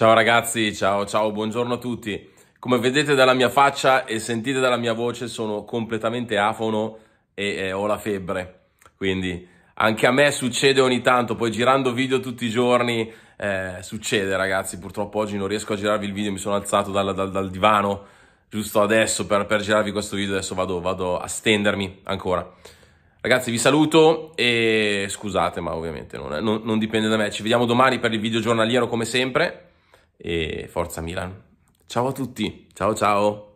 Ciao ragazzi, ciao ciao, buongiorno a tutti. Come vedete dalla mia faccia e sentite dalla mia voce sono completamente afono e eh, ho la febbre. Quindi anche a me succede ogni tanto, poi girando video tutti i giorni eh, succede ragazzi. Purtroppo oggi non riesco a girarvi il video, mi sono alzato dal, dal, dal divano giusto adesso per, per, girarvi questo video, adesso vado, vado a stendermi ancora. Ragazzi vi saluto e scusate ma ovviamente non, è, non, non dipende da me, ci vediamo domani per il video giornaliero come sempre e forza Milan. Ciao a tutti, ciao ciao!